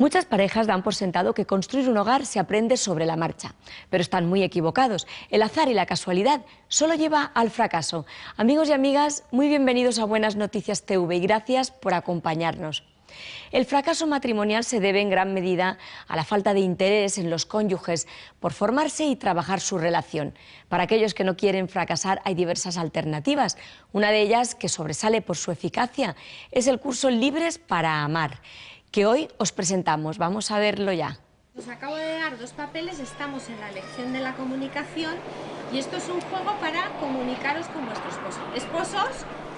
Muchas parejas dan por sentado que construir un hogar se aprende sobre la marcha, pero están muy equivocados. El azar y la casualidad solo lleva al fracaso. Amigos y amigas, muy bienvenidos a Buenas Noticias TV y gracias por acompañarnos. El fracaso matrimonial se debe en gran medida a la falta de interés en los cónyuges por formarse y trabajar su relación. Para aquellos que no quieren fracasar hay diversas alternativas. Una de ellas, que sobresale por su eficacia, es el curso Libres para Amar que hoy os presentamos. Vamos a verlo ya. Os acabo de dar dos papeles, estamos en la lección de la comunicación y esto es un juego para comunicaros con vuestros esposos... Esposos,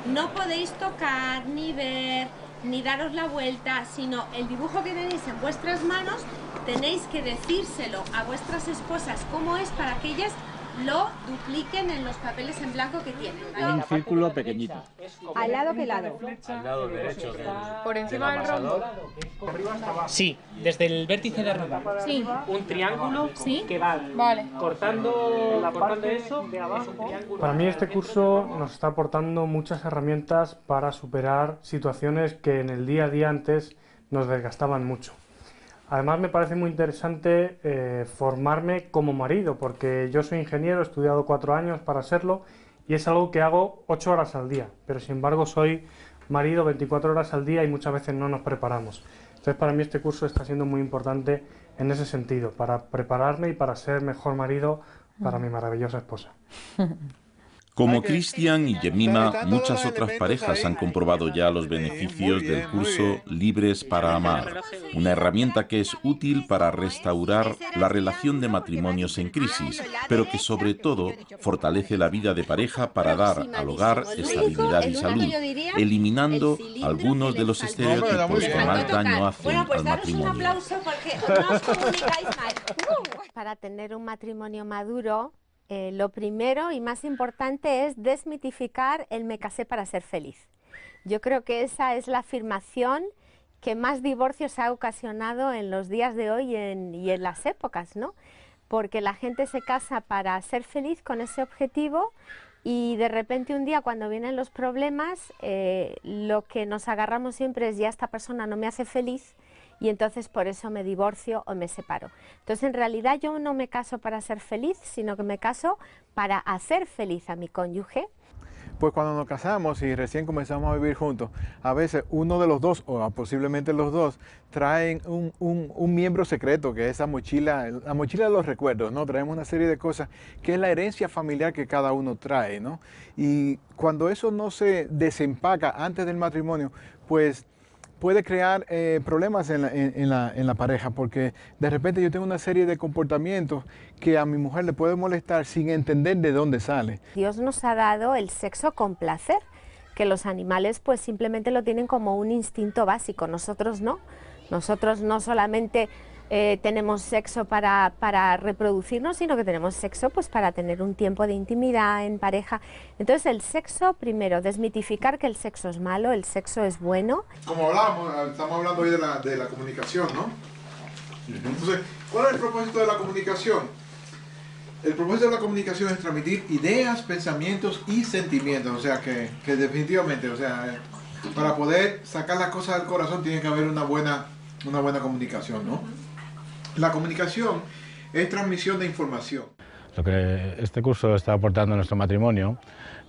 no podéis tocar, ni ver, ni daros la vuelta, sino el dibujo que tenéis en vuestras manos tenéis que decírselo a vuestras esposas cómo es para que ellas lo dupliquen en los papeles en blanco que tienen. Un círculo pequeñito. ¿Al lado que lado? Al lado derecho. ¿Por encima del, rombo? Sí, desde el vértice de arriba. Sí. Un triángulo que va vale. cortando, la cortando eso de abajo. para mí este curso nos está aportando muchas herramientas para superar situaciones que en el día a día antes nos desgastaban mucho. Además me parece muy interesante eh, formarme como marido, porque yo soy ingeniero, he estudiado cuatro años para serlo y es algo que hago ocho horas al día, pero sin embargo soy marido 24 horas al día y muchas veces no nos preparamos. Entonces para mí este curso está siendo muy importante en ese sentido, para prepararme y para ser mejor marido para mi maravillosa esposa. Como Cristian y Yemima, muchas otras parejas han comprobado ya los beneficios del curso Libres para Amar, una herramienta que es útil para restaurar la relación de matrimonios en crisis, pero que sobre todo fortalece la vida de pareja para dar al hogar estabilidad y salud, eliminando algunos de los estereotipos que más daño hacen al pues, matrimonio. Para tener un matrimonio maduro, eh, lo primero y más importante es desmitificar el me casé para ser feliz. Yo creo que esa es la afirmación que más divorcios ha ocasionado en los días de hoy y en, las épocas, ¿no? Porque la gente se casa para ser feliz con ese objetivo y de repente un día cuando vienen los problemas, eh, lo que nos agarramos siempre es ya esta persona no me hace feliz y entonces por eso me divorcio o me separo. Entonces en realidad yo no me caso para ser feliz, sino que me caso para hacer feliz a mi cónyuge. Pues cuando nos casamos y recién comenzamos a vivir juntos, a veces uno de los dos, o posiblemente los dos, traen un, miembro secreto, que es la mochila, la mochila de los recuerdos, ¿no? Traemos una serie de cosas que es la herencia familiar que cada uno trae, Y cuando eso no se desempaca antes del matrimonio, pues puede crear eh, problemas en la, en la, pareja, porque de repente yo tengo una serie de comportamientos que a mi mujer le puede molestar sin entender de dónde sale. Dios nos ha dado el sexo con placer, que los animales pues simplemente lo tienen como un instinto básico, nosotros no. Nosotros no solamente eh, tenemos sexo para, reproducirnos, sino que tenemos sexo pues para tener un tiempo de intimidad en pareja. Entonces el sexo, primero, desmitificar que el sexo es malo, el sexo es bueno. Como hablábamos, estamos hablando hoy de la, comunicación, ¿no? Entonces, ¿cuál es el propósito de la comunicación? El propósito de la comunicación es transmitir ideas, pensamientos y sentimientos, o sea que, que definitivamente, o sea, para poder sacar las cosas del corazón tiene que haber una buena, una buena comunicación, ¿no? La comunicación es transmisión de información. Lo que este curso está aportando a nuestro matrimonio,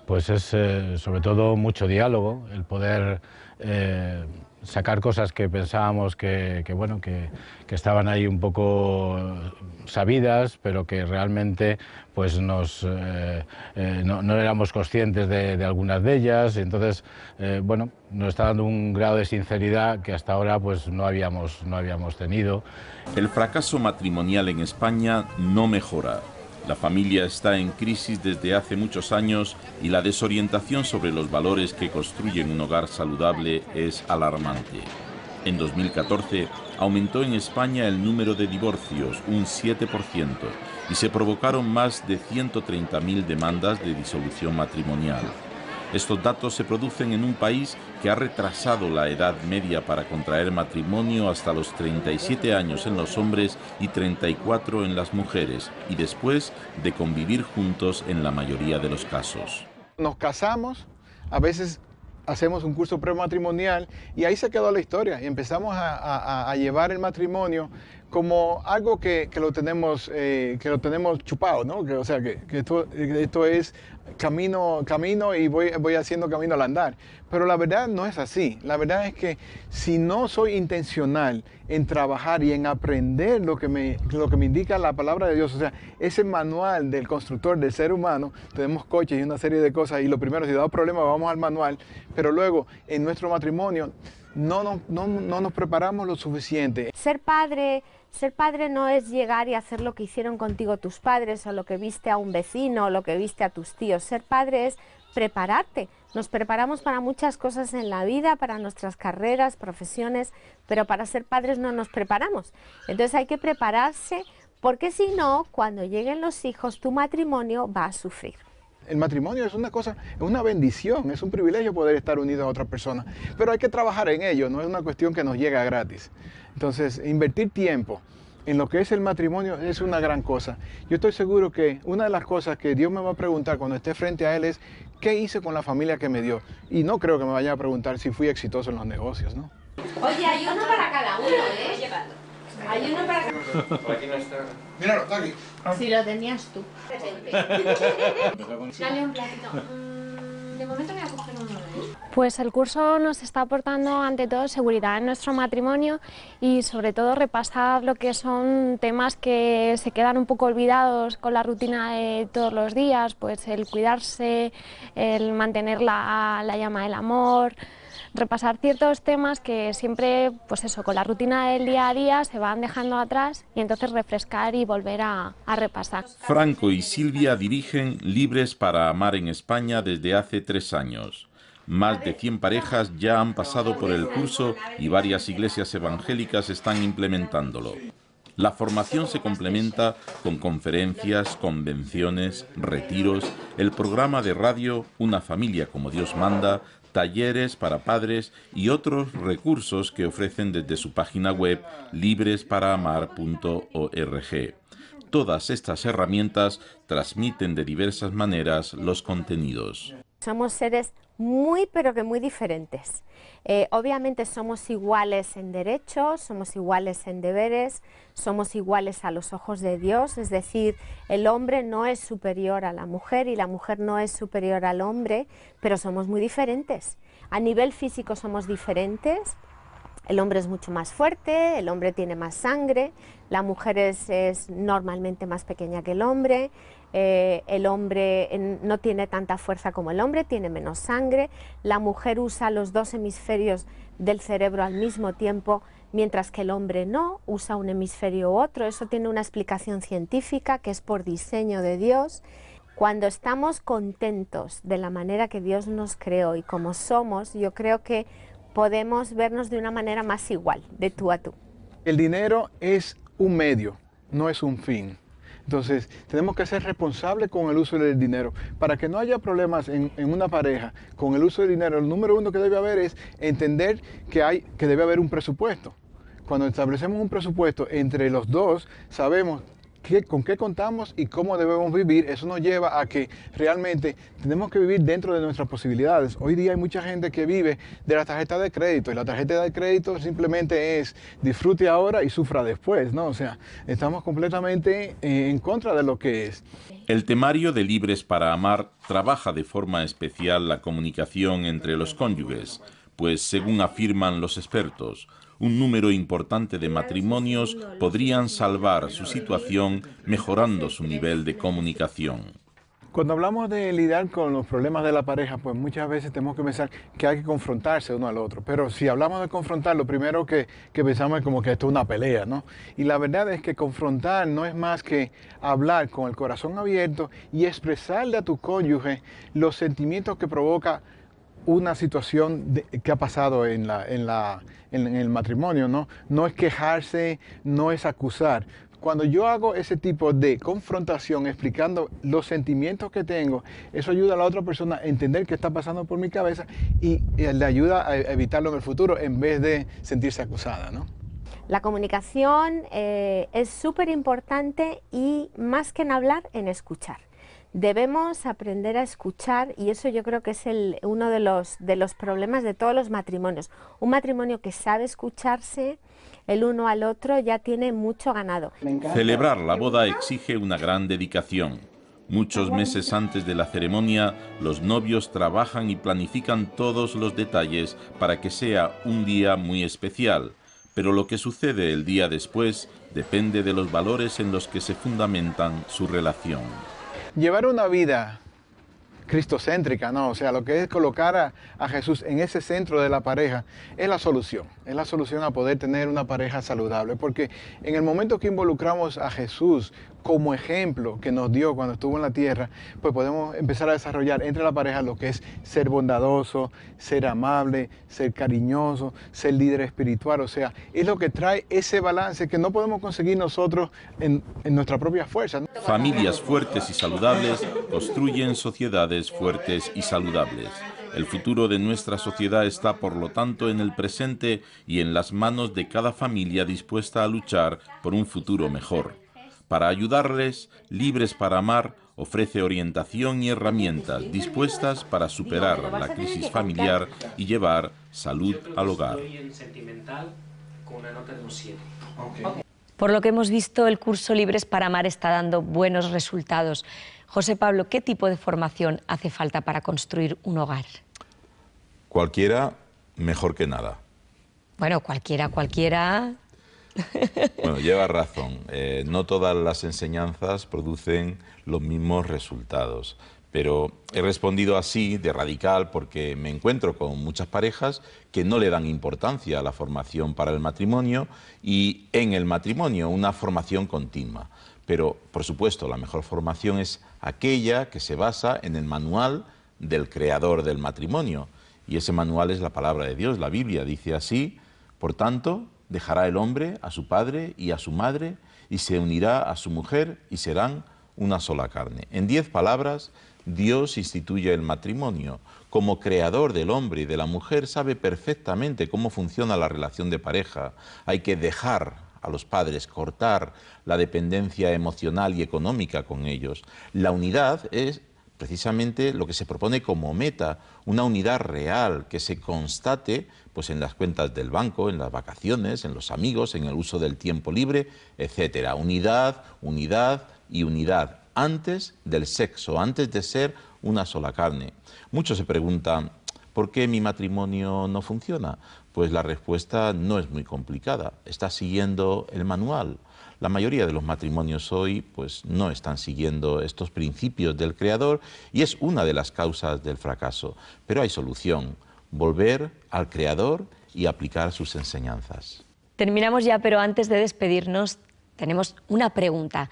pues es eh, sobre todo mucho diálogo, el poder eh, sacar cosas que pensábamos que, bueno, que, estaban ahí un poco sabidas, pero que realmente pues nos, eh, eh, no, éramos conscientes de, algunas de ellas. entonces, eh, bueno, nos está dando un grado de sinceridad que hasta ahora pues no habíamos, no habíamos tenido. El fracaso matrimonial en España no mejora. La familia está en crisis desde hace muchos años y la desorientación sobre los valores que construyen un hogar saludable es alarmante. En 2014 aumentó en España el número de divorcios un 7% y se provocaron más de 130.000 demandas de disolución matrimonial. Estos datos se producen en un país que ha retrasado la edad media para contraer matrimonio hasta los 37 años en los hombres y 34 en las mujeres, y después de convivir juntos en la mayoría de los casos. Nos casamos, a veces hacemos un curso prematrimonial y ahí se quedó la historia y empezamos a, a llevar el matrimonio como algo que, lo tenemos, eh, que lo tenemos chupado, ¿no? o sea, que, esto, es camino, camino y voy, voy haciendo camino al andar. Pero la verdad no es así. La verdad es que si no soy intencional en trabajar y en aprender lo que me, lo que me indica la palabra de Dios, o sea, ese manual del constructor, del ser humano, tenemos coches y una serie de cosas y lo primero, si da un problema, vamos al manual, pero luego en nuestro matrimonio no, no, no nos preparamos lo suficiente. Ser padre ser padre no es llegar y hacer lo que hicieron contigo tus padres o lo que viste a un vecino o lo que viste a tus tíos. Ser padre es prepararte. Nos preparamos para muchas cosas en la vida, para nuestras carreras, profesiones, pero para ser padres no nos preparamos. Entonces hay que prepararse porque si no, cuando lleguen los hijos, tu matrimonio va a sufrir. El matrimonio es una cosa, es una bendición, es un privilegio poder estar unido a otra persona. Pero hay que trabajar en ello, no es una cuestión que nos llega gratis. Entonces, invertir tiempo en lo que es el matrimonio es una gran cosa. Yo estoy seguro que una de las cosas que Dios me va a preguntar cuando esté frente a Él es, ¿qué hice con la familia que me dio? Y no creo que me vaya a preguntar si fui exitoso en los negocios, ¿no? Oye, hay uno para cada uno, ¿eh? Hay uno para cada uno. Míralo, está Ah. Si lo tenías tú. un platito. Mm, ¿eh? Pues el curso nos está aportando ante todo seguridad en nuestro matrimonio y sobre todo repasar lo que son temas que se quedan un poco olvidados con la rutina de todos los días, pues el cuidarse, el mantener la llama del amor, repasar ciertos temas que siempre, pues eso, con la rutina del día a día se van dejando atrás y entonces refrescar y volver a, repasar. Franco y Silvia dirigen Libres para Amar en España desde hace tres años. Más de 100 parejas ya han pasado por el curso y varias iglesias evangélicas están implementándolo. La formación se complementa con conferencias, convenciones, retiros, el programa de radio Una familia como Dios manda, talleres para padres y otros recursos que ofrecen desde su página web ...libresparamar.org... Todas estas herramientas transmiten de diversas maneras los contenidos. Somos seres muy pero que muy diferentes. Eh, obviamente somos iguales en derechos, somos iguales en deberes, somos iguales a los ojos de Dios, es decir, el hombre no es superior a la mujer y la mujer no es superior al hombre, pero somos muy diferentes. A nivel físico somos diferentes, el hombre es mucho más fuerte, el hombre tiene más sangre, la mujer es, es normalmente más pequeña que el hombre, eh, el hombre no tiene tanta fuerza como el hombre, tiene menos sangre, la mujer usa los dos hemisferios del cerebro al mismo tiempo, mientras que el hombre no, usa un hemisferio u otro, eso tiene una explicación científica que es por diseño de Dios. Cuando estamos contentos de la manera que Dios nos creó y como somos, yo creo que podemos vernos de una manera más igual, de tú a tú. El dinero es un medio, no es un fin. Entonces, tenemos que ser responsables con el uso del dinero. Para que no haya problemas en, una pareja con el uso del dinero, el número uno que debe haber es entender que, hay, que debe haber un presupuesto. Cuando establecemos un presupuesto entre los dos, sabemos con qué contamos y cómo debemos vivir, eso nos lleva a que realmente tenemos que vivir dentro de nuestras posibilidades. Hoy día hay mucha gente que vive de la tarjeta de crédito y la tarjeta de crédito simplemente es disfrute ahora y sufra después, ¿no? O sea, estamos completamente eh, en contra de lo que es. El temario de Libres para Amar trabaja de forma especial la comunicación entre los cónyuges, pues según afirman los expertos, un número importante de matrimonios podrían salvar su situación mejorando su nivel de comunicación. Cuando hablamos de lidiar con los problemas de la pareja, pues muchas veces tenemos que pensar que hay que confrontarse uno al otro. Pero si hablamos de confrontar, lo primero que, pensamos es como que esto es una pelea, ¿no? Y la verdad es que confrontar no es más que hablar con el corazón abierto y expresarle a tu cónyuge los sentimientos que provoca una situación que ha pasado en, el matrimonio, ¿no? No es quejarse, no es acusar. Cuando yo hago ese tipo de confrontación explicando los sentimientos que tengo, eso ayuda a la otra persona a entender qué está pasando por mi cabeza y eh, le ayuda a evitarlo en el futuro en vez de sentirse acusada, ¿no? La comunicación eh, es súper importante y más que en hablar, en escuchar debemos aprender a escuchar y eso yo creo que es uno de los, de los problemas de todos los matrimonios. Un matrimonio que sabe escucharse el uno al otro ya tiene mucho ganado. Celebrar la boda exige una gran dedicación. Muchos meses antes de la ceremonia, los novios trabajan y planifican todos los detalles para que sea un día muy especial, pero lo que sucede el día después depende de los valores en los que se fundamentan su relación. Llevar una vida cristocéntrica, no, o sea, lo que es colocar a, a, Jesús en ese centro de la pareja es la solución, es la solución a poder tener una pareja saludable, porque en el momento que involucramos a Jesús como ejemplo que nos dio cuando estuvo en la tierra, pues podemos empezar a desarrollar entre la pareja lo que es ser bondadoso, ser amable, ser cariñoso, ser líder espiritual. O sea, es lo que trae ese balance que no podemos conseguir nosotros en, en nuestra propia fuerza. Familias fuertes y saludables construyen sociedades fuertes y saludables. El futuro de nuestra sociedad está, por lo tanto, en el presente y en las manos de cada familia dispuesta a luchar por un futuro mejor para ayudarles, libres para amar, ofrece orientación y herramientas dispuestas para superar la crisis familiar y llevar salud al hogar. Por lo que hemos visto, el curso Libres para Amar está dando buenos resultados. José Pablo, ¿qué tipo de formación hace falta para construir un hogar? Cualquiera mejor que nada. Bueno, cualquiera, cualquiera. Bueno, lleva razón. Eh, no todas las enseñanzas producen los mismos resultados. Pero he respondido así, de radical, porque me encuentro con muchas parejas que no le dan importancia a la formación para el matrimonio y en el matrimonio una formación continua. Pero, por supuesto, la mejor formación es aquella que se basa en el manual del creador del matrimonio. Y ese manual es la palabra de Dios, la Biblia. Dice así, por tanto, dejará el hombre a su padre y a su madre, y se unirá a su mujer, y serán una sola carne. En diez palabras, Dios instituye el matrimonio. Como creador del hombre y de la mujer, sabe perfectamente cómo funciona la relación de pareja. Hay que dejar a los padres, cortar la dependencia emocional y económica con ellos. La unidad es precisamente lo que se propone como meta, una unidad real que se constate pues en las cuentas del banco, en las vacaciones, en los amigos, en el uso del tiempo libre, etcétera. Unidad, unidad y unidad antes del sexo, antes de ser una sola carne. Muchos se preguntan, ¿por qué mi matrimonio no funciona? Pues la respuesta no es muy complicada. Está siguiendo el manual. La mayoría de los matrimonios hoy pues, no están siguiendo estos principios del Creador y es una de las causas del fracaso. Pero hay solución, volver al Creador y aplicar sus enseñanzas. Terminamos ya, pero antes de despedirnos tenemos una pregunta.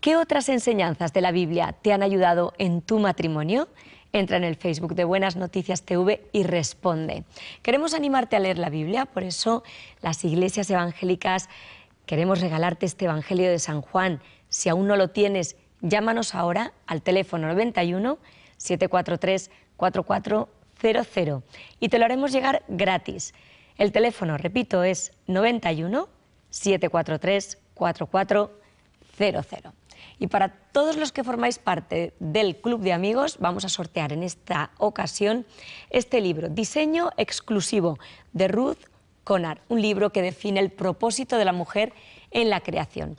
¿Qué otras enseñanzas de la Biblia te han ayudado en tu matrimonio? Entra en el Facebook de Buenas Noticias TV y responde. Queremos animarte a leer la Biblia, por eso las iglesias evangélicas Queremos regalarte este Evangelio de San Juan. Si aún no lo tienes, llámanos ahora al teléfono 91 743 4400 y te lo haremos llegar gratis. El teléfono, repito, es 91 743 4400. Y para todos los que formáis parte del Club de Amigos, vamos a sortear en esta ocasión este libro, Diseño Exclusivo, de Ruth Conar, un libro que define el propósito de la mujer en la creación.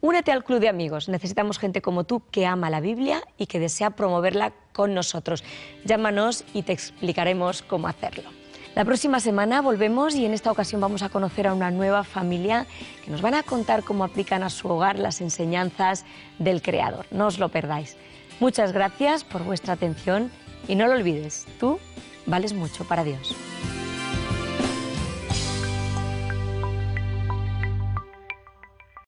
Únete al club de amigos. Necesitamos gente como tú que ama la Biblia y que desea promoverla con nosotros. Llámanos y te explicaremos cómo hacerlo. La próxima semana volvemos y en esta ocasión vamos a conocer a una nueva familia que nos van a contar cómo aplican a su hogar las enseñanzas del Creador. No os lo perdáis. Muchas gracias por vuestra atención y no lo olvides, tú vales mucho para Dios.